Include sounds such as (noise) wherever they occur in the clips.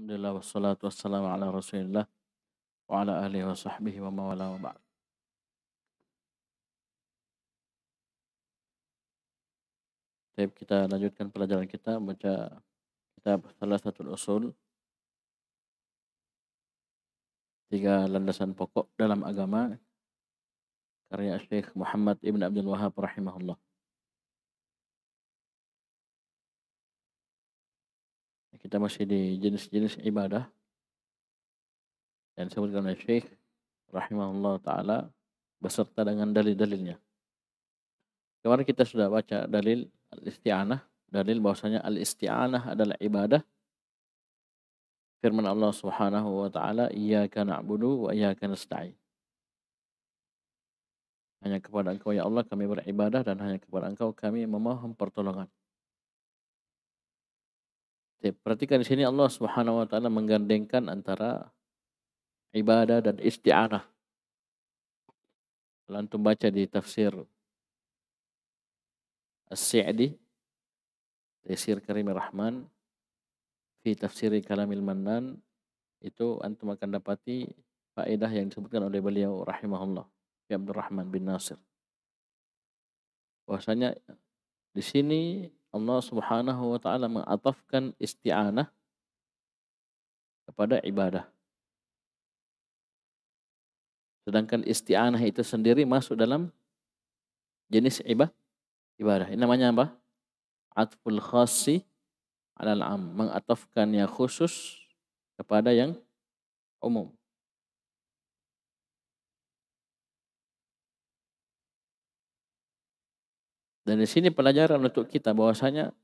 Alhamdulillah wassalatu wassalamu ala rasulillah wa ala alihi wa sahbihi wa mawala wa ba'd. Baik, kita lanjutkan pelajaran kita baca kitab salah satu usul tiga landasan pokok dalam agama karya Syekh Muhammad Ibn Abdul Wahab rahimahullah. kita masih di jenis-jenis ibadah yang disebutkan oleh Syekh rahimahullah taala beserta dengan dalil-dalilnya. Kemarin kita sudah baca dalil al-isti'anah, dalil bahwasanya al-isti'anah adalah ibadah. Firman Allah Subhanahu wa taala, "Iyyaka na'budu wa iyyaka nasta'in." Hanya kepada Engkau ya Allah kami beribadah dan hanya kepada Engkau kami memohon pertolongan. Perhatikan di sini Allah Subhanahu wa taala menggandengkan antara ibadah dan isti'anah. Kalau antum baca di tafsir as Tafsir Karim Rahman di tafsir Kalamil Mannan itu antum akan dapati faedah yang disebutkan oleh beliau rahimahullah Abdul Rahman bin Nasir. Bahwasanya di sini Allah Subhanahu wa taala mengatafkan isti'anah kepada ibadah. Sedangkan isti'anah itu sendiri masuk dalam jenis ibadah. Ibadah. Ini namanya apa? Atful khasi alal am. Mengatafkan yang khusus kepada yang umum. Dan di sini pelajaran untuk kita bahwasanya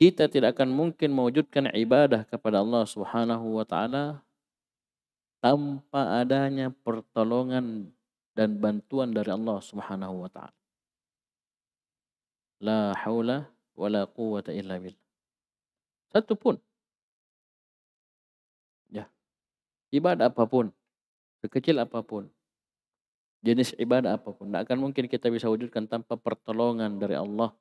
kita tidak akan mungkin mewujudkan ibadah kepada Allah Subhanahu wa taala tanpa adanya pertolongan dan bantuan dari Allah Subhanahu wa taala. La haula wala quwata illa billah. Satu pun. Ya. Ibadah apapun, sekecil apapun, jenis ibadah apapun. Tidak akan mungkin kita bisa wujudkan tanpa pertolongan dari Allah,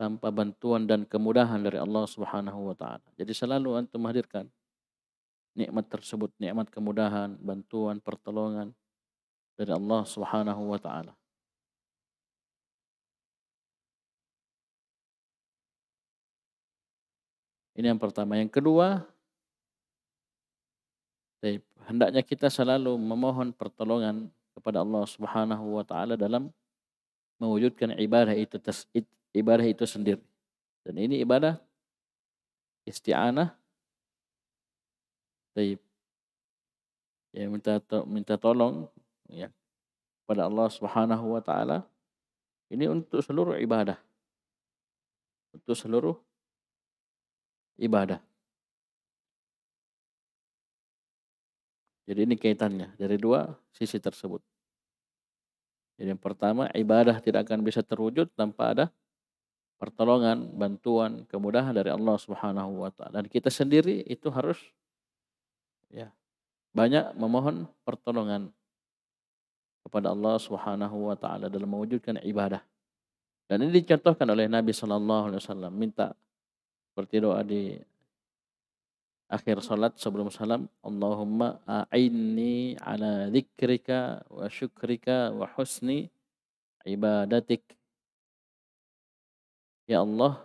tanpa bantuan dan kemudahan dari Allah Subhanahu wa taala. Jadi selalu antum hadirkan nikmat tersebut, nikmat kemudahan, bantuan, pertolongan dari Allah Subhanahu wa taala. Ini yang pertama. Yang kedua, hendaknya kita selalu memohon pertolongan kepada Allah Subhanahu wa taala dalam mewujudkan ibadah itu ibadah itu sendiri. Dan ini ibadah isti'anah Taib. Ya minta to minta tolong ya pada Allah Subhanahu wa taala. Ini untuk seluruh ibadah. Untuk seluruh ibadah. Jadi ini kaitannya dari dua sisi tersebut. Jadi yang pertama ibadah tidak akan bisa terwujud tanpa ada pertolongan, bantuan, kemudahan dari Allah Subhanahu wa taala. Dan kita sendiri itu harus ya banyak memohon pertolongan kepada Allah Subhanahu wa taala dalam mewujudkan ibadah. Dan ini dicontohkan oleh Nabi sallallahu alaihi wasallam minta seperti doa di akhir salat sebelum salam Allahumma a'inni ala dzikrika wa syukrika wa husni ibadatik Ya Allah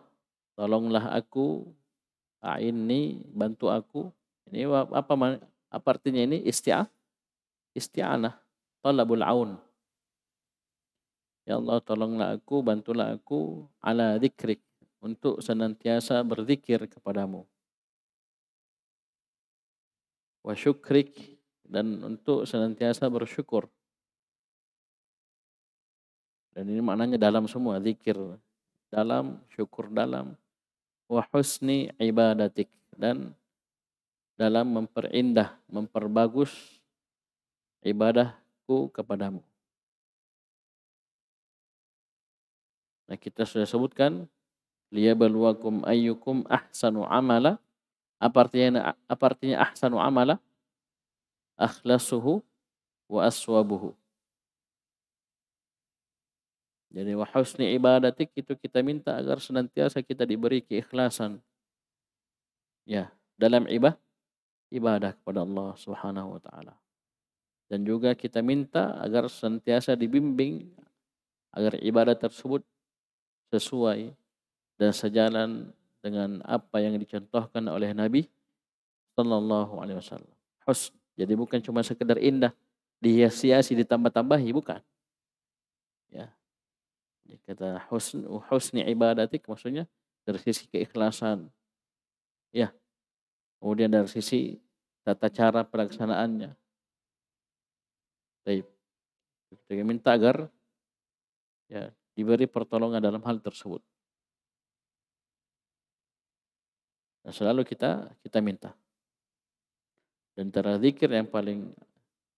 tolonglah aku a'inni bantu aku ini apa apa artinya ini isti'ah isti'anah talabul aun Ya Allah tolonglah aku bantulah aku ala dzikrik untuk senantiasa berzikir kepadamu wa syukrik dan untuk senantiasa bersyukur. Dan ini maknanya dalam semua zikir dalam, syukur dalam, wa husni ibadatik dan dalam memperindah, memperbagus ibadahku kepadamu. Nah, kita sudah sebutkan liyabluwakum ayyukum ahsanu amala apa artinya apa artinya ahsanu amala? Akhlasuhu wa aswabuhu. Jadi wa husni ibadatik itu kita minta agar senantiasa kita diberi keikhlasan. Ya, dalam ibadah ibadah kepada Allah Subhanahu wa taala. Dan juga kita minta agar senantiasa dibimbing agar ibadah tersebut sesuai dan sejalan dengan apa yang dicontohkan oleh Nabi Shallallahu Alaihi Wasallam. Jadi bukan cuma sekedar indah, dihiasi hiasi ditambah-tambahi, bukan. Ya. Jadi kata husn, husni ibadatik maksudnya dari sisi keikhlasan. Ya. Kemudian dari sisi tata cara pelaksanaannya. Baik. Kita minta agar ya diberi pertolongan dalam hal tersebut. Dan selalu kita kita minta. Dan cara zikir yang paling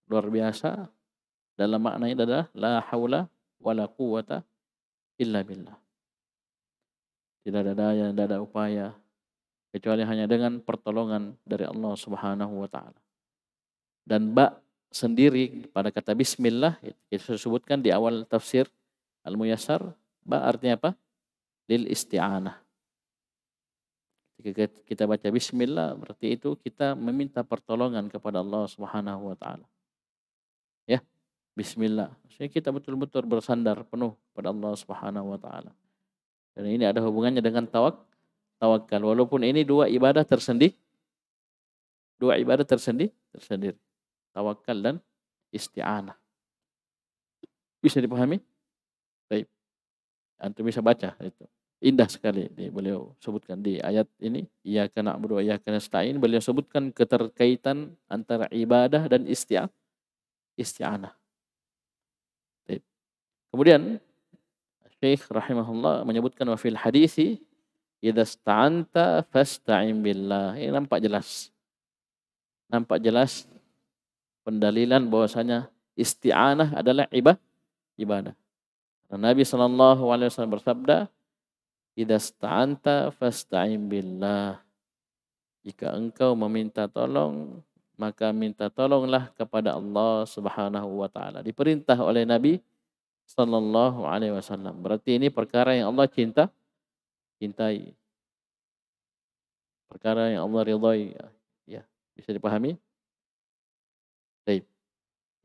luar biasa dalam maknanya adalah la haula wala quwata illa billah. Tidak ada daya, tidak ada upaya kecuali hanya dengan pertolongan dari Allah Subhanahu wa taala. Dan ba sendiri pada kata bismillah itu disebutkan di awal tafsir Al-Muyassar, ba artinya apa? lil isti'anah Ketika kita baca bismillah berarti itu kita meminta pertolongan kepada Allah Subhanahu wa taala. Ya. Bismillah. Jadi kita betul-betul bersandar penuh pada Allah Subhanahu wa taala. Dan ini ada hubungannya dengan tawak tawakal. Walaupun ini dua ibadah tersendiri. Dua ibadah tersendiri, tersendiri. Tawakal dan isti'anah. Bisa dipahami? Baik. Antum bisa baca itu. Indah sekali ini beliau sebutkan di ayat ini. Ia kena berdoa, ia kena stain. Beliau sebutkan keterkaitan antara ibadah dan istia, isti'anah. Kemudian Syekh rahimahullah menyebutkan wa fil hadisi idza sta'anta fasta'in billah. Ini nampak jelas. Nampak jelas pendalilan bahwasanya isti'anah adalah ibadah ibadah. Nabi sallallahu alaihi wasallam bersabda, Idza sta'anta fasta'in billah. Jika engkau meminta tolong, maka minta tolonglah kepada Allah Subhanahu wa taala. Diperintah oleh Nabi sallallahu alaihi wasallam. Berarti ini perkara yang Allah cinta cintai. Perkara yang Allah ridhoi. Ya, bisa dipahami? Baik.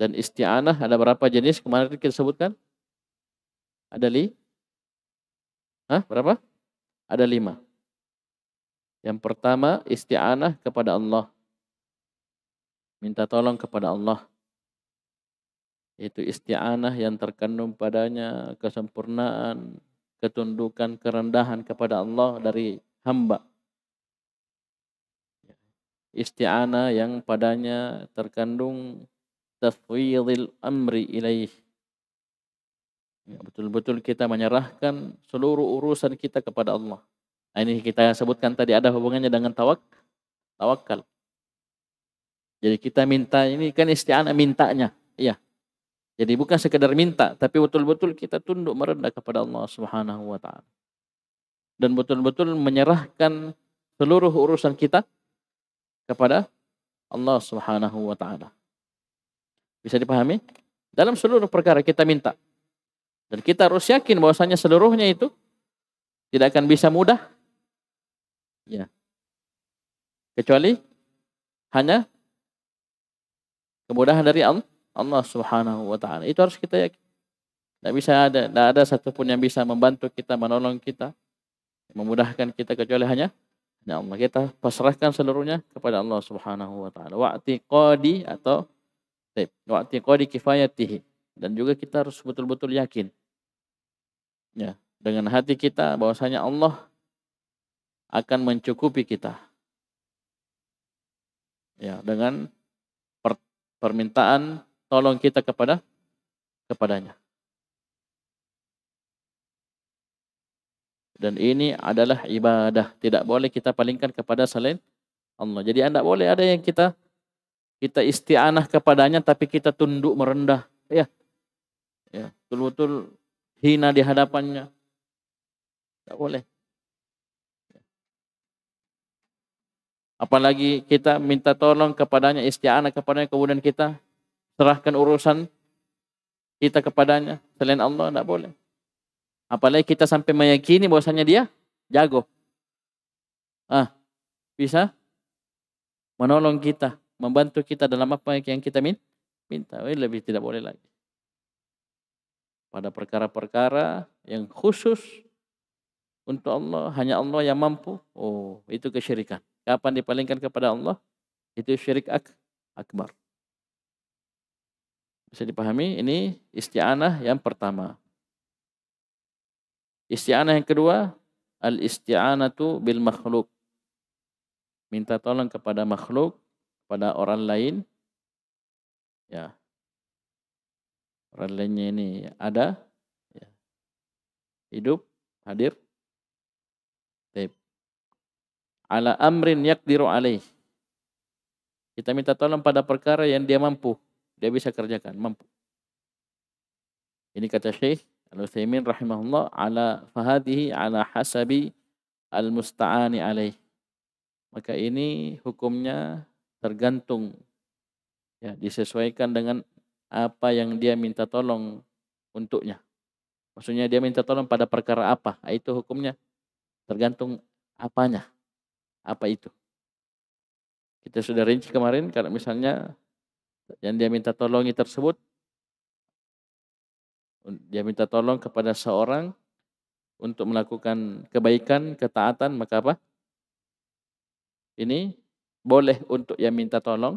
Dan isti'anah ada berapa jenis kemarin kita sebutkan? Ada li Hah, berapa? Ada lima. Yang pertama, isti'anah kepada Allah. Minta tolong kepada Allah. Itu isti'anah yang terkandung padanya kesempurnaan, ketundukan, kerendahan kepada Allah dari hamba. Isti'anah yang padanya terkandung tafwidil amri ilaih Ya, betul-betul kita menyerahkan seluruh urusan kita kepada Allah. Nah, ini kita sebutkan tadi ada hubungannya dengan tawak, tawakal. Jadi kita minta ini kan isti'anah mintanya. Iya. Jadi bukan sekedar minta, tapi betul-betul kita tunduk merendah kepada Allah Subhanahu wa taala. Dan betul-betul menyerahkan seluruh urusan kita kepada Allah Subhanahu wa taala. Bisa dipahami? Dalam seluruh perkara kita minta. Dan kita harus yakin bahwasanya seluruhnya itu tidak akan bisa mudah. Ya. Kecuali hanya kemudahan dari Allah, Subhanahu wa taala. Itu harus kita yakin. Tidak bisa ada, tidak ada satupun yang bisa membantu kita, menolong kita, memudahkan kita kecuali hanya Ya Allah kita pasrahkan seluruhnya kepada Allah Subhanahu wa taala. Wa'ti qadi atau wa'ti qadi kifayatihi dan juga kita harus betul-betul yakin ya dengan hati kita bahwasanya Allah akan mencukupi kita ya dengan per, permintaan tolong kita kepada kepadanya dan ini adalah ibadah tidak boleh kita palingkan kepada selain Allah jadi anda boleh ada yang kita kita isti'anah kepadanya tapi kita tunduk merendah ya ya betul-betul hina di hadapannya. Tidak boleh. Apalagi kita minta tolong kepadanya, isti'anah kepadanya, kemudian kita serahkan urusan kita kepadanya selain Allah tidak boleh. Apalagi kita sampai meyakini bahwasanya dia jago. Ah, bisa menolong kita, membantu kita dalam apa yang kita minta. Lebih tidak boleh lagi pada perkara-perkara yang khusus untuk Allah, hanya Allah yang mampu. Oh, itu kesyirikan. Kapan dipalingkan kepada Allah? Itu syirik ak akbar. Bisa dipahami? Ini isti'anah yang pertama. Isti'anah yang kedua, al-isti'anatu bil makhluk. Minta tolong kepada makhluk, pada orang lain. Ya, Relenya ini ada, ya. hidup, hadir. Baik. Ala amrin yakdiru alaih. Kita minta tolong pada perkara yang dia mampu. Dia bisa kerjakan, mampu. Ini kata Syekh Al-Uthaymin rahimahullah ala fahadihi ala hasabi al-musta'ani alaih. Maka ini hukumnya tergantung ya disesuaikan dengan apa yang dia minta tolong untuknya. Maksudnya dia minta tolong pada perkara apa? Ah, itu hukumnya tergantung apanya. Apa itu? Kita sudah rinci kemarin kalau misalnya yang dia minta tolongi tersebut dia minta tolong kepada seorang untuk melakukan kebaikan, ketaatan, maka apa? Ini boleh untuk yang minta tolong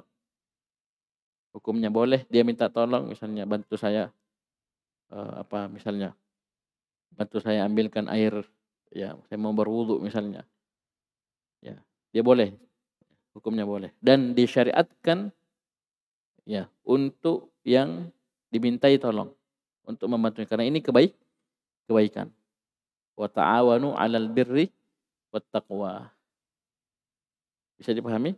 hukumnya boleh dia minta tolong misalnya bantu saya uh, apa misalnya bantu saya ambilkan air ya saya mau berwudu misalnya ya dia boleh hukumnya boleh dan disyariatkan ya untuk yang dimintai tolong untuk membantu karena ini kebaik kebaikan wa ta'awanu 'alal birri wat taqwa bisa dipahami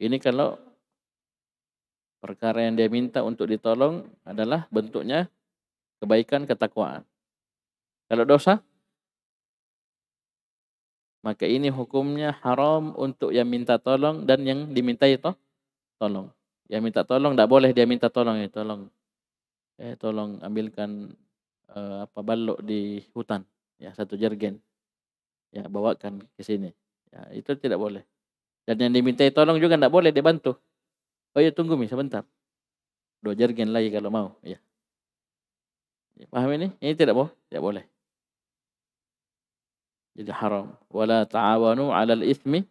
Ini kalau perkara yang dia minta untuk ditolong adalah bentuknya kebaikan ketakwaan. Kalau dosa, maka ini hukumnya haram untuk yang minta tolong dan yang diminta itu tolong. Yang minta tolong tidak boleh dia minta tolong ya tolong eh tolong ambilkan eh, apa balok di hutan ya satu jergen ya bawakan ke sini ya itu tidak boleh dan yang dimintai tolong juga tidak boleh dibantu Oh ya tunggu mi sebentar. Dua jergen lagi kalau mau. Ya. Paham ini? Ini tidak boleh. Tidak boleh. Jadi haram. Wala ta'awanu 'alal ismi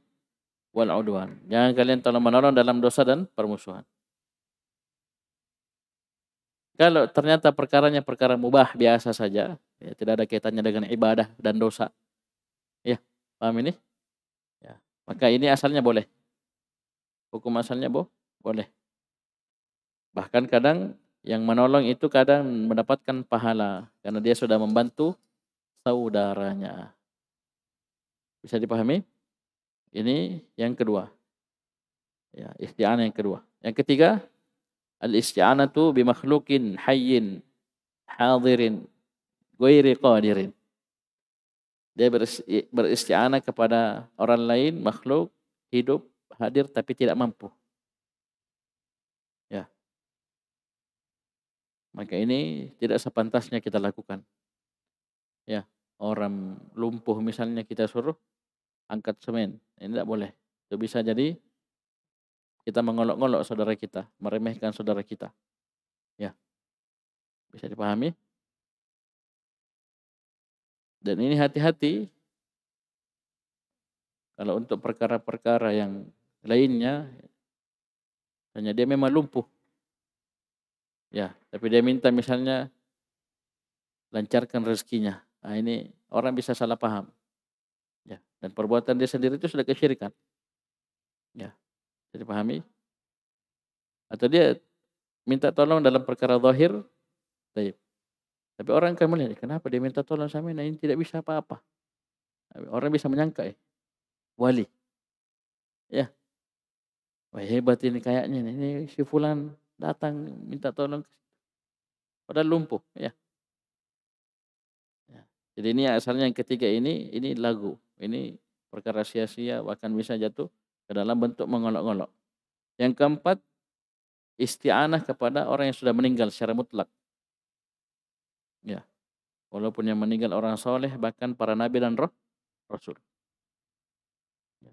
wal udwan. Jangan kalian tolong menolong dalam dosa dan permusuhan. Kalau ternyata perkaranya perkara mubah biasa saja, ya, tidak ada kaitannya dengan ibadah dan dosa. Ya, paham ini? Maka ini asalnya boleh. Hukum asalnya boh, boleh. Bahkan kadang yang menolong itu kadang mendapatkan pahala karena dia sudah membantu saudaranya. Bisa dipahami? Ini yang kedua. Ya, isti'anah yang kedua. Yang ketiga, al-isti'anatu bi makhluqin hayyin hadirin ghairi qadirin. Dia beristianah kepada orang lain, makhluk, hidup, hadir tapi tidak mampu. Ya. Maka ini tidak sepantasnya kita lakukan. Ya, orang lumpuh misalnya kita suruh angkat semen, ini tidak boleh. Itu bisa jadi kita mengolok-olok saudara kita, meremehkan saudara kita. Ya. Bisa dipahami? Dan ini hati-hati kalau untuk perkara-perkara yang lainnya hanya dia memang lumpuh. Ya, tapi dia minta misalnya lancarkan rezekinya. Nah, ini orang bisa salah paham. Ya, dan perbuatan dia sendiri itu sudah kesyirikan. Ya. Jadi pahami? Atau dia minta tolong dalam perkara zahir, baik. Tapi orang akan melihat, kenapa dia minta tolong sama ini, ini tidak bisa apa-apa. Orang bisa menyangka, ya, wali. Ya. Wah hebat ini kayaknya, ini si fulan datang minta tolong. Padahal lumpuh, ya. ya. Jadi ini asalnya yang ketiga ini, ini lagu. Ini perkara sia-sia, bahkan bisa jatuh ke dalam bentuk mengolok-olok. Yang keempat, isti'anah kepada orang yang sudah meninggal secara mutlak. Ya. Walaupun yang meninggal orang soleh, bahkan para nabi dan roh, rasul. Ya.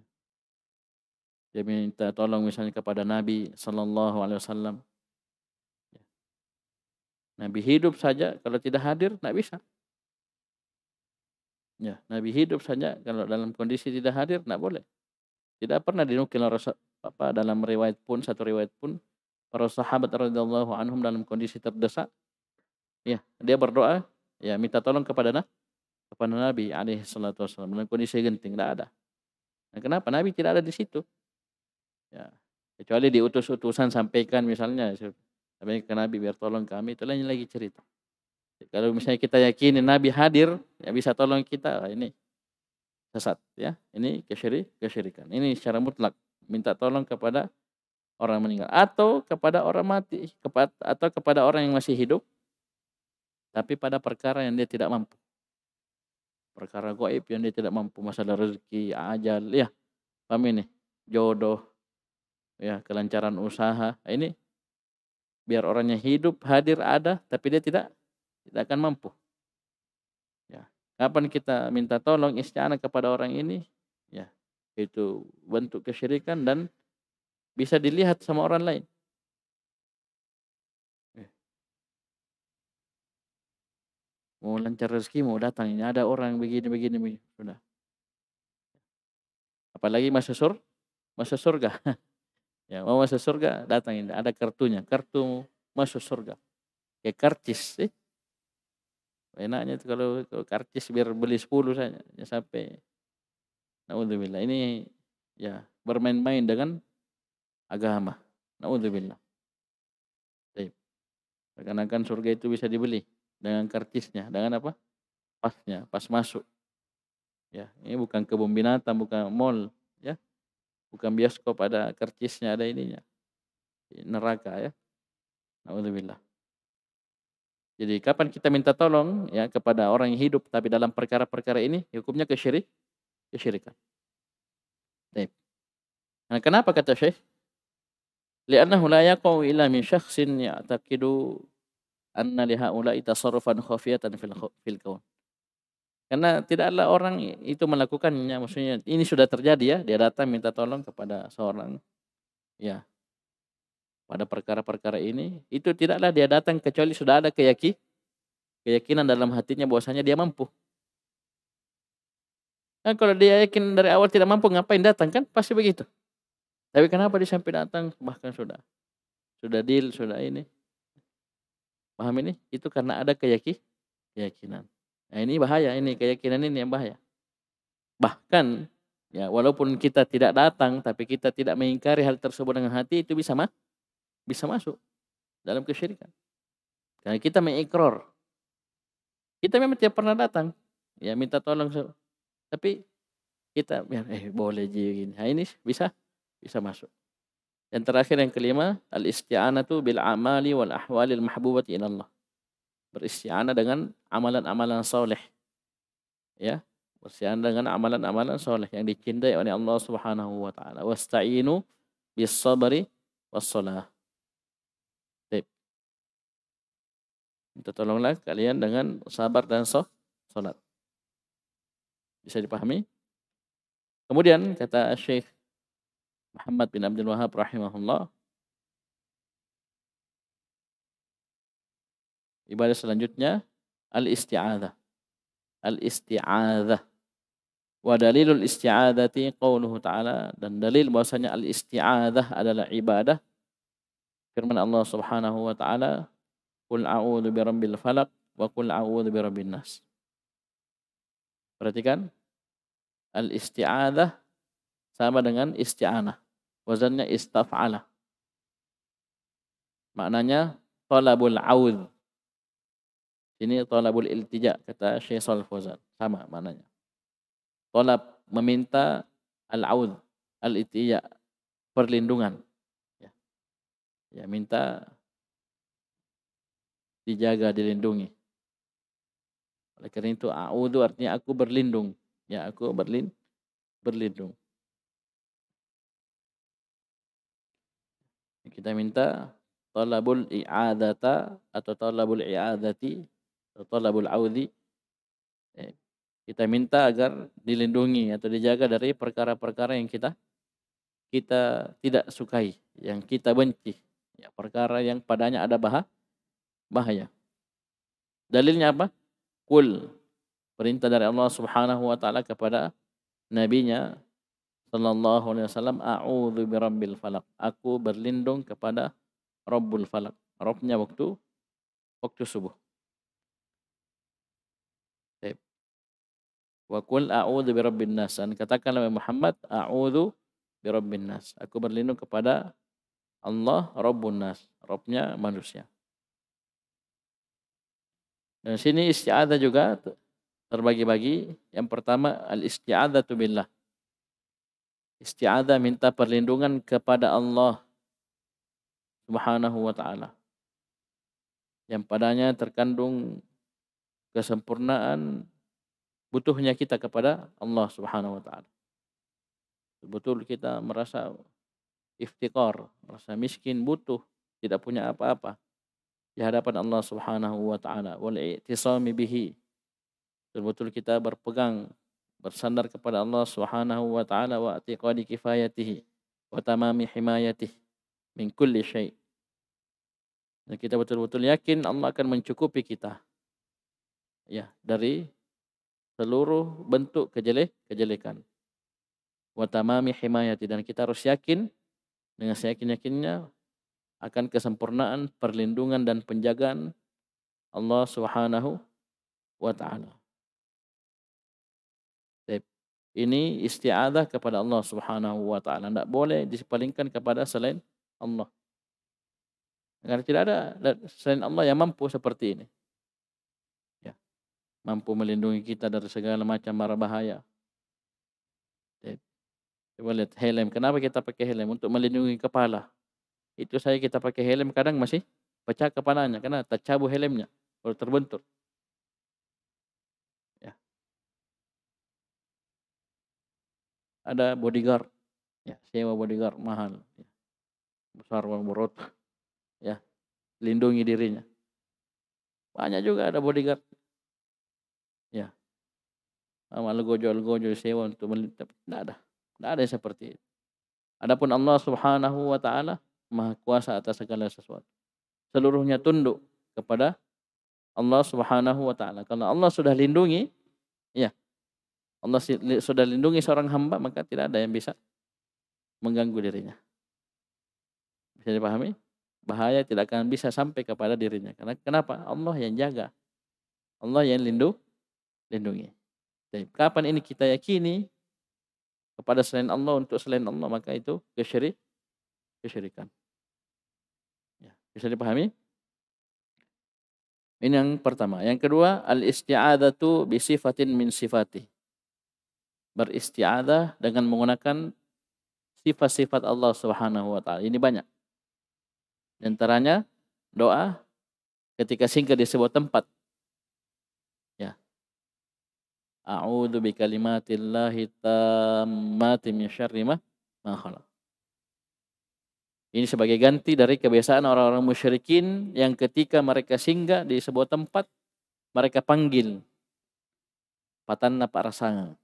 Dia minta tolong misalnya kepada Nabi Sallallahu Alaihi Wasallam. Ya. Nabi hidup saja, kalau tidak hadir, tidak bisa. Ya, Nabi hidup saja kalau dalam kondisi tidak hadir tidak boleh. Tidak pernah dinukil apa dalam riwayat pun satu riwayat pun para sahabat radhiyallahu anhum dalam kondisi terdesak Ya, dia berdoa, ya minta tolong kepada Nabi kepada Nabi alaihi salatu wasallam dalam kondisi genting tidak ada. Nah, kenapa Nabi tidak ada di situ? Ya, kecuali diutus utusan sampaikan misalnya tapi ke Nabi biar tolong kami itu lain lagi cerita. Kalau misalnya kita yakini Nabi hadir ya bisa tolong kita ah, ini sesat ya. Ini kesyiri, kesyirikan. Ini secara mutlak minta tolong kepada orang meninggal atau kepada orang mati kepada atau kepada orang yang masih hidup tapi pada perkara yang dia tidak mampu. Perkara goib yang dia tidak mampu, masalah rezeki, ajal, ya, paham ini? Jodoh, ya, kelancaran usaha. Ini biar orangnya hidup, hadir, ada, tapi dia tidak tidak akan mampu. Ya. Kapan kita minta tolong isti'anah kepada orang ini? Ya, itu bentuk kesyirikan dan bisa dilihat sama orang lain. Mau lancar rezeki, mau datang. Ini ada orang begini, begini, begini. Sudah. Apalagi masa sur, masa surga. (laughs) ya, mau masa surga, datang. Ini ada kartunya. Kartu masa surga. Kayak karcis. Eh. Enaknya itu kalau, kalau karcis biar beli 10 saja. Ya, sampai. Naudzubillah. Ini ya bermain-main dengan agama. Naudzubillah. Baik. Seakan-akan surga itu bisa dibeli dengan karcisnya, dengan apa? Pasnya, pas masuk. Ya, ini bukan kebun binatang, bukan mall, ya. Bukan bioskop ada karcisnya, ada ininya. Neraka ya. alhamdulillah. Jadi kapan kita minta tolong ya kepada orang yang hidup tapi dalam perkara-perkara ini hukumnya kesyirik, kesyirikan. Baik. Nah, kenapa kata Syekh? Li'annahu la yaqau ila min syakhsin ya'taqidu anna liha ulai tasarrufan khafiyatan fil fil kaun. Karena tidaklah orang itu melakukannya, maksudnya ini sudah terjadi ya, dia datang minta tolong kepada seorang ya pada perkara-perkara ini, itu tidaklah dia datang kecuali sudah ada keyaki, keyakinan dalam hatinya bahwasanya dia mampu. Nah, kalau dia yakin dari awal tidak mampu, ngapain datang kan? Pasti begitu. Tapi kenapa dia sampai datang? Bahkan sudah, sudah deal, sudah ini. Paham ini? Itu karena ada keyaki, keyakinan. Nah, ini bahaya ini keyakinan ini yang bahaya. Bahkan ya walaupun kita tidak datang tapi kita tidak mengingkari hal tersebut dengan hati itu bisa mah bisa masuk dalam kesyirikan. Karena kita mengikror. Kita memang tidak pernah datang. Ya minta tolong tapi kita eh boleh jadi Nah, ini bisa bisa masuk. Dan terakhir yang kelima, al tu bil amali wal ahwalil mahbubati Allah. Beristi'anah dengan amalan-amalan soleh. Ya, beristi'anah dengan amalan-amalan soleh yang dicintai oleh Allah Subhanahu wa taala. Wasta'inu bis sabri was salah. Baik. Minta tolonglah kalian dengan sabar dan so, salat. Bisa dipahami? Kemudian kata Syekh Muhammad bin Abdul Wahab rahimahullah. Ibadah selanjutnya al-isti'adzah. Al-isti'adzah. Wa dalilul isti'adzati qauluhu ta'ala dan dalil bahwasanya al-isti'adzah adalah ibadah firman Allah Subhanahu wa taala Qul a'udzu birabbil falaq wa qul a'udzu birabbin nas. Perhatikan al-isti'adzah sama dengan isti'anah. Wazannya istaf'ala. Maknanya talabul aud. Ini talabul iltija kata Syekh Shalal Sama maknanya. Talab meminta al-aud, al-iltija, perlindungan. Ya. ya minta dijaga, dilindungi. Oleh karena itu, a'udhu artinya aku berlindung. Ya, aku berlin, berlindung. Kita minta talabul i'adata atau talabul i'adati atau talabul audi eh, Kita minta agar dilindungi atau dijaga dari perkara-perkara yang kita kita tidak sukai, yang kita benci, ya, perkara yang padanya ada bahaya. bahaya. Dalilnya apa? Kul perintah dari Allah Subhanahu wa taala kepada nabinya sallallahu alaihi wasallam a'udzu birabbil falak aku berlindung kepada rabbul falak robnya waktu waktu subuh Baik. wa qul a'udzu birabbin nas dan katakanlah Muhammad a'udzu birabbin nas aku berlindung kepada Allah rabbun nas robnya manusia dan sini isti'adzah juga terbagi-bagi yang pertama al isti'adzatu billah Isti'adzah minta perlindungan kepada Allah Subhanahu wa taala. Yang padanya terkandung kesempurnaan butuhnya kita kepada Allah Subhanahu wa taala. Betul kita merasa iftikar, merasa miskin, butuh, tidak punya apa-apa di hadapan Allah Subhanahu wa taala wal i'tisami bihi. betul kita berpegang bersandar kepada Allah Subhanahu wa taala wa atiqadi kifayatihi wa tamami himayatihi min kulli syai. Dan kita betul-betul yakin Allah akan mencukupi kita. Ya, dari seluruh bentuk kejelek kejelekan. Wa tamami himayati dan kita harus yakin dengan seyakin-yakinnya akan kesempurnaan perlindungan dan penjagaan Allah Subhanahu wa taala. Ini isti'adah kepada Allah Subhanahu wa taala. Tidak boleh dipalingkan kepada selain Allah. Karena tidak ada selain Allah yang mampu seperti ini. Ya. Mampu melindungi kita dari segala macam mara bahaya. Coba lihat helm. Kenapa kita pakai helm? Untuk melindungi kepala. Itu saya kita pakai helm kadang masih pecah kepalanya karena cabut helmnya kalau terbentur. ada bodyguard ya sewa bodyguard mahal ya. besar berot (laughs) ya lindungi dirinya banyak juga ada bodyguard ya amal gojo-gojo sewa untuk tidak ada tidak ada yang seperti itu adapun Allah subhanahu wa taala maha kuasa atas segala sesuatu seluruhnya tunduk kepada Allah subhanahu wa taala karena Allah sudah lindungi ya Allah sudah lindungi seorang hamba maka tidak ada yang bisa mengganggu dirinya. Bisa dipahami? Bahaya tidak akan bisa sampai kepada dirinya. Karena kenapa? Allah yang jaga. Allah yang lindung, lindungi. Jadi kapan ini kita yakini kepada selain Allah untuk selain Allah maka itu kesyirik, kesyirikan. Ya, bisa dipahami? Ini yang pertama. Yang kedua, al-isti'adatu bi sifatin min sifatih beristiadah dengan menggunakan sifat-sifat Allah Subhanahu wa taala. Ini banyak. Di antaranya doa ketika singgah di sebuah tempat. Ya. A'udzu bi kalimatillahi tammati min syarri ma khalaq. Ini sebagai ganti dari kebiasaan orang-orang musyrikin yang ketika mereka singgah di sebuah tempat, mereka panggil Patana Pak rasanga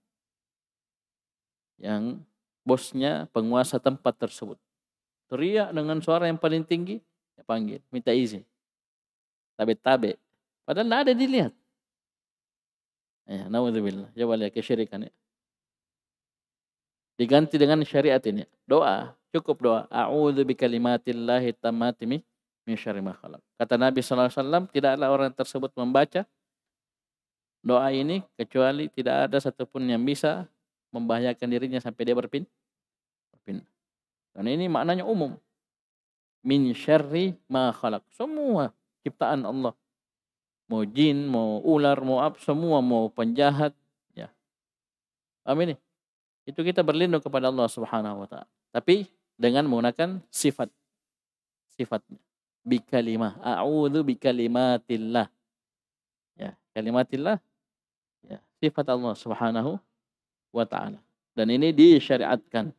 yang bosnya penguasa tempat tersebut. Teriak dengan suara yang paling tinggi, ya panggil, minta izin. Tabe-tabe. Padahal tidak ada dilihat. Ya, naudzubillah. Coba lihat kesyirikan ya. Diganti dengan syariat ini. Doa, cukup doa. A'udzu bi kalimatillahi tamatimi min Kata Nabi saw tidaklah orang tersebut membaca doa ini kecuali tidak ada satupun yang bisa membahayakan dirinya sampai dia berpin berpin. Dan ini maknanya umum. Min syarri ma khalaq. Semua ciptaan Allah. Mau jin, mau ular, mau apa, semua mau penjahat, ya. Amin. Itu kita berlindung kepada Allah Subhanahu wa taala. Tapi dengan menggunakan sifat sifatnya. Bikalimah. A'udzu bikalimatillah. Ya, kalimatillah ya, sifat Allah Subhanahu wa taala. Dan ini disyariatkan.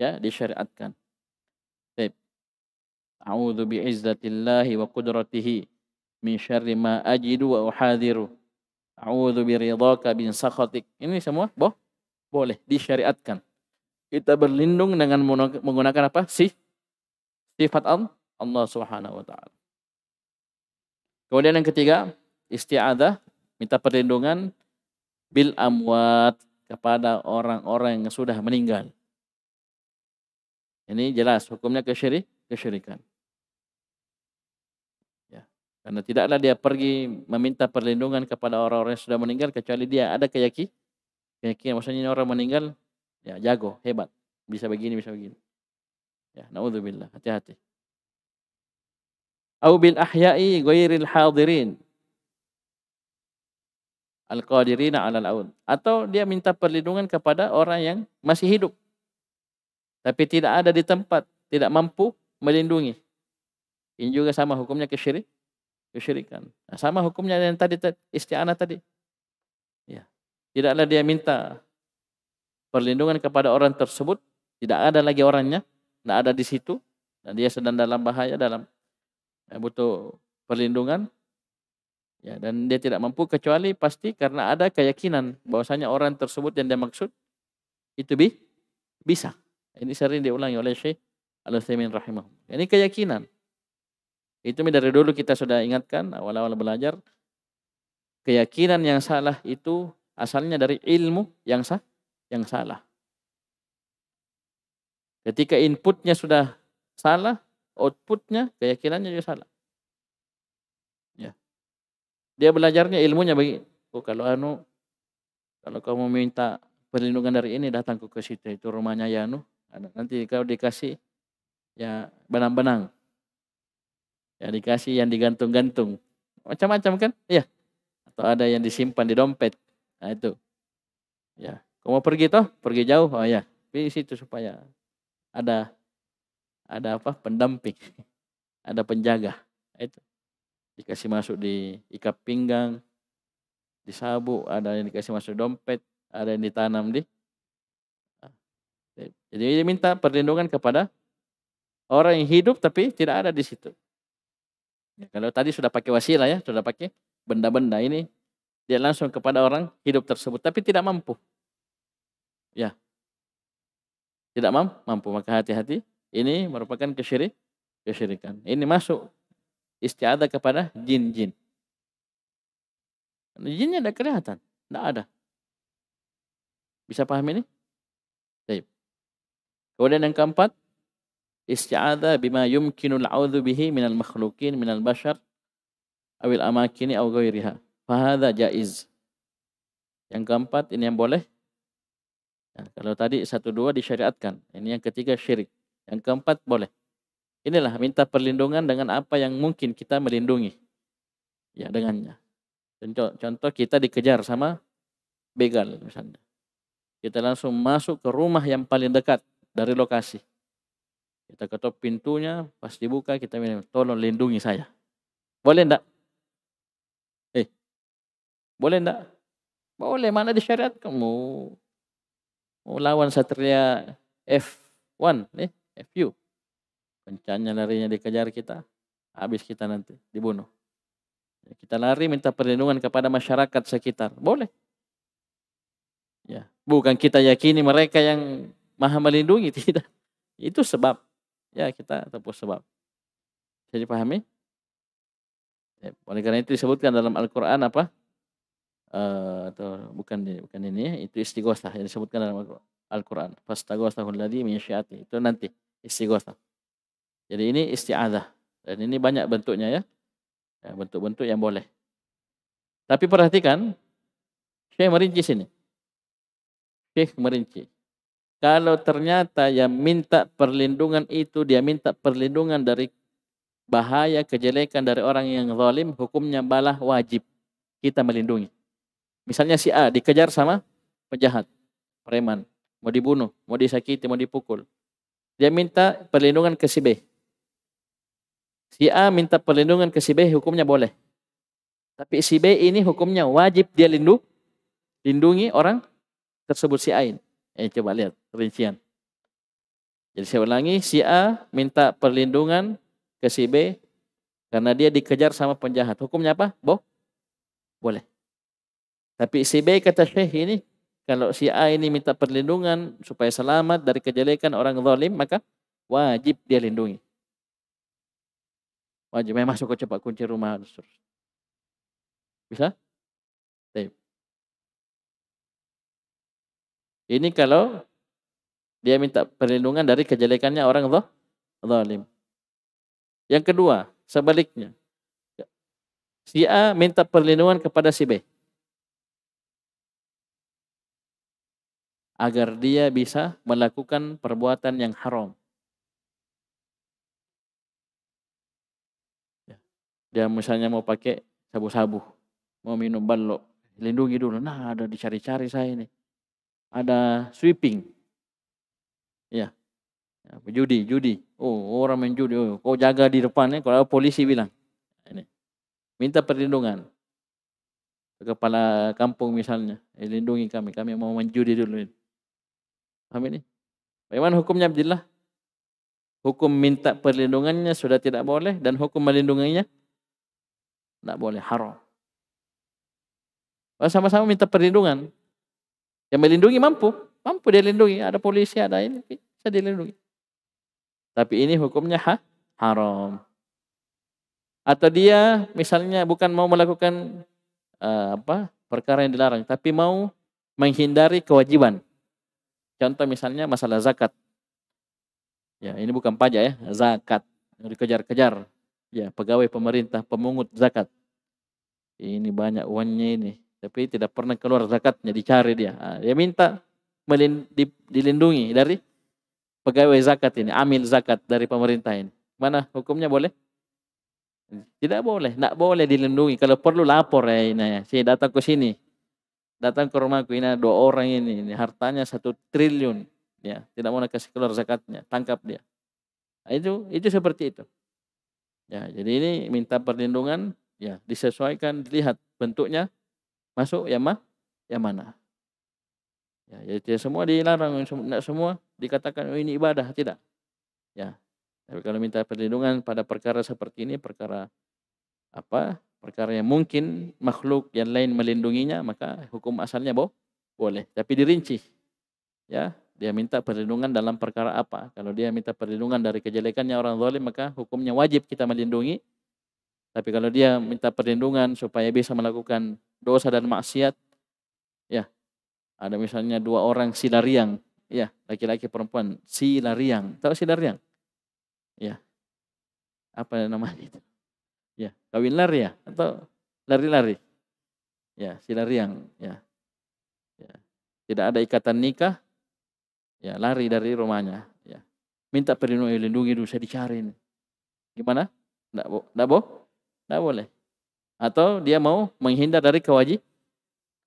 Ya, disyariatkan. Baik. A'udzu bi'izzatillahi wa qudratihi min syarri ma ajidu wa uhadhiru. A'udzu biridhaka bin sakhatik. Ini semua boh boleh disyariatkan. Kita berlindung dengan menggunakan apa? sih sifat Allah Subhanahu wa taala. Kemudian yang ketiga, isti'adzah, minta perlindungan bil amwat kepada orang-orang yang sudah meninggal. Ini jelas hukumnya kesyirik, kesyirikan. Ya. Karena tidaklah dia pergi meminta perlindungan kepada orang-orang yang sudah meninggal kecuali dia ada keyakinan. Keyakinan maksudnya ini orang meninggal ya jago, hebat, bisa begini, bisa begini. Ya, naudzubillah, hati-hati. Au bil ahya'i ghairil hadirin Al-Qadirina alal aun. Atau dia minta perlindungan kepada orang yang masih hidup. Tapi tidak ada di tempat. Tidak mampu melindungi. Ini juga sama hukumnya kesyirik. Kesyirikan. Nah, sama hukumnya yang tadi isti'anah tadi. Ya. Tidaklah dia minta perlindungan kepada orang tersebut. Tidak ada lagi orangnya. Tidak ada di situ. Dan dia sedang dalam bahaya, dalam eh, butuh perlindungan Ya, dan dia tidak mampu kecuali pasti karena ada keyakinan bahwasanya orang tersebut yang dia maksud itu bi bisa. Ini sering diulangi oleh Syekh Al-Utsaimin rahimahum. Ini keyakinan. Itu dari dulu kita sudah ingatkan awal-awal belajar keyakinan yang salah itu asalnya dari ilmu yang sah yang salah. Ketika inputnya sudah salah, outputnya keyakinannya juga salah. Dia belajarnya ilmunya bagi, oh kalau anu, kalau kamu minta perlindungan dari ini datang ke situ itu rumahnya ya, anu Nanti kau dikasih ya benang-benang. Ya dikasih yang digantung-gantung. Macam-macam kan? Iya. Atau ada yang disimpan di dompet. Nah itu. Ya. Kau mau pergi toh? Pergi jauh. Oh ya. Di situ supaya ada ada apa? Pendamping. (laughs) ada penjaga. Nah, itu dikasih masuk di ikat pinggang, sabuk, ada yang dikasih masuk dompet, ada yang ditanam di. Ah, ya. Jadi dia minta perlindungan kepada orang yang hidup tapi tidak ada di situ. Ya, kalau tadi sudah pakai wasilah ya, sudah pakai benda-benda ini dia langsung kepada orang hidup tersebut tapi tidak mampu. Ya. Tidak mampu, maka hati-hati. Ini merupakan kesyirik, kesyirikan. Ini masuk istiada kepada jin-jin. Jinnya tidak kelihatan, tidak ada. Bisa paham ini? Baik. Kemudian yang keempat, isti'adha bima yumkinul a'udhu bihi minal makhlukin minal bashar awil amakini aw ghairiha. Fahadha jaiz. Yang keempat ini yang boleh. Nah, kalau tadi satu dua disyariatkan. Ini yang ketiga syirik. Yang keempat boleh. Inilah minta perlindungan dengan apa yang mungkin kita melindungi. Ya, dengannya. Contoh, contoh kita dikejar sama begal misalnya. Kita langsung masuk ke rumah yang paling dekat dari lokasi. Kita ketok pintunya, pas dibuka kita bilang, tolong lindungi saya. Boleh enggak? Eh, boleh enggak? Boleh, mana disyariat kamu? Mau lawan Satria F1, eh, FU. Kencannya larinya dikejar kita, habis kita nanti dibunuh. Ya, kita lari minta perlindungan kepada masyarakat sekitar. Boleh. Ya, bukan kita yakini mereka yang maha melindungi (laughs) tidak. Itu sebab. Ya, kita tepuk sebab. Jadi pahami? Ya, oleh karena itu disebutkan dalam Al-Qur'an apa? Uh, atau bukan bukan ini ya, itu istighosah yang disebutkan dalam Al-Qur'an. Fastaghosahul ladzi min syi'ati. Itu nanti istighosah. Jadi ini istiadah Dan ini banyak bentuknya ya. ya. Bentuk-bentuk yang boleh. Tapi perhatikan, Syekh merinci sini. Syekh merinci. Kalau ternyata yang minta perlindungan itu, dia minta perlindungan dari bahaya kejelekan dari orang yang zalim, hukumnya balah wajib kita melindungi. Misalnya si A dikejar sama penjahat, preman, mau dibunuh, mau disakiti, mau dipukul. Dia minta perlindungan ke si B. Si A minta perlindungan ke si B, hukumnya boleh. Tapi si B ini hukumnya wajib dia lindung, lindungi orang tersebut si A ini. Eh, coba lihat rincian. Jadi saya ulangi, si A minta perlindungan ke si B karena dia dikejar sama penjahat. Hukumnya apa? Bo? Boleh. Tapi si B kata Syekh ini, kalau si A ini minta perlindungan supaya selamat dari kejelekan orang zalim, maka wajib dia lindungi. Wajib masuk ke cepat kunci rumah terus Bisa? Taip. Ini kalau dia minta perlindungan dari kejelekannya orang zalim. Yang kedua, sebaliknya. Si A minta perlindungan kepada si B. Agar dia bisa melakukan perbuatan yang haram. dia misalnya mau pakai sabu-sabu, mau minum balok, lindungi dulu. Nah, ada dicari-cari saya ini. Ada sweeping. Iya. Ya. judi, judi. Oh, orang main judi. Oh, kau jaga di depannya kalau polisi bilang. Ini. Minta perlindungan. Kepala kampung misalnya, eh, lindungi kami, kami mau main judi dulu ini. Paham ini? Bagaimana hukumnya Abdillah? Hukum minta perlindungannya sudah tidak boleh dan hukum melindunginya tidak boleh haram. Sama-sama minta perlindungan. Yang melindungi mampu. Mampu dia lindungi. Ada polisi, ada ini. Bisa dilindungi. Tapi ini hukumnya ha? haram. Atau dia misalnya bukan mau melakukan uh, apa perkara yang dilarang. Tapi mau menghindari kewajiban. Contoh misalnya masalah zakat. Ya, ini bukan pajak ya, zakat yang dikejar-kejar ya pegawai pemerintah pemungut zakat ini banyak uangnya ini tapi tidak pernah keluar zakatnya dicari dia ah, dia minta dilindungi dari pegawai zakat ini amil zakat dari pemerintah ini mana hukumnya boleh tidak boleh tidak boleh dilindungi kalau perlu lapor ya ini saya datang ke sini datang ke rumahku ini dua orang ini, ini hartanya satu triliun ya tidak mau kasih keluar zakatnya tangkap dia nah, itu itu seperti itu Ya, jadi ini minta perlindungan ya disesuaikan dilihat bentuknya masuk ya mah ya mana. Ya, jadi tidak semua dilarang, tidak semua dikatakan oh, ini ibadah tidak. Ya, tapi kalau minta perlindungan pada perkara seperti ini, perkara apa? Perkara yang mungkin makhluk yang lain melindunginya, maka hukum asalnya boh, boleh. Tapi dirinci, ya dia minta perlindungan dalam perkara apa? Kalau dia minta perlindungan dari kejelekannya orang zalim, maka hukumnya wajib kita melindungi. Tapi kalau dia minta perlindungan supaya bisa melakukan dosa dan maksiat, ya, ada misalnya dua orang silariang, ya, laki-laki perempuan, silariang. Tahu silariang? Ya. Apa namanya itu? Ya, kawin lari ya atau lari-lari. Ya, silariang, ya. ya. Tidak ada ikatan nikah, Ya, lari dari rumahnya. Ya. Minta perlindungan eh, lindungi dulu, saya dicari. Gimana? Tidak bo bo Tidak boleh. Atau dia mau menghindar dari kewajib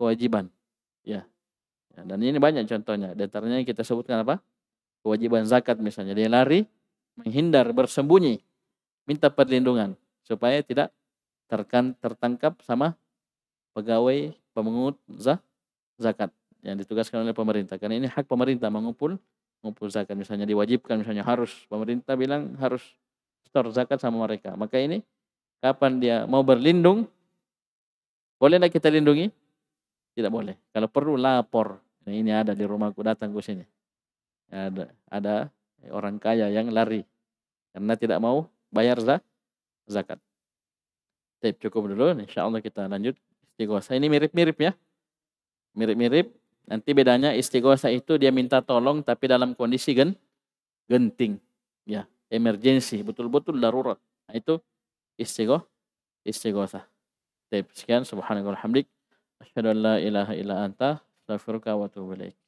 kewajiban. Ya. ya. Dan ini banyak contohnya. Datarnya kita sebutkan apa? Kewajiban zakat misalnya. Dia lari, menghindar, bersembunyi. Minta perlindungan. Supaya tidak terkan, tertangkap sama pegawai pemungut zakat yang ditugaskan oleh pemerintah. Karena ini hak pemerintah mengumpul mengumpul zakat. Misalnya diwajibkan, misalnya harus pemerintah bilang harus store zakat sama mereka. Maka ini kapan dia mau berlindung, bolehlah kita lindungi? Tidak boleh. Kalau perlu lapor. Nah, ini ada di rumahku datang ke sini. Ada, ada orang kaya yang lari karena tidak mau bayar zakat. cukup dulu. Insya Allah kita lanjut Ini mirip-mirip ya. Mirip-mirip Nanti bedanya istiqosa itu dia minta tolong tapi dalam kondisi gen genting. Ya, emergensi, betul-betul darurat. Nah, itu istighosa. istiqosa. Baik, sekian subhanakallahumma hamdik. Asyhadu an la ilaha illa anta astaghfiruka wa atubu ilaik.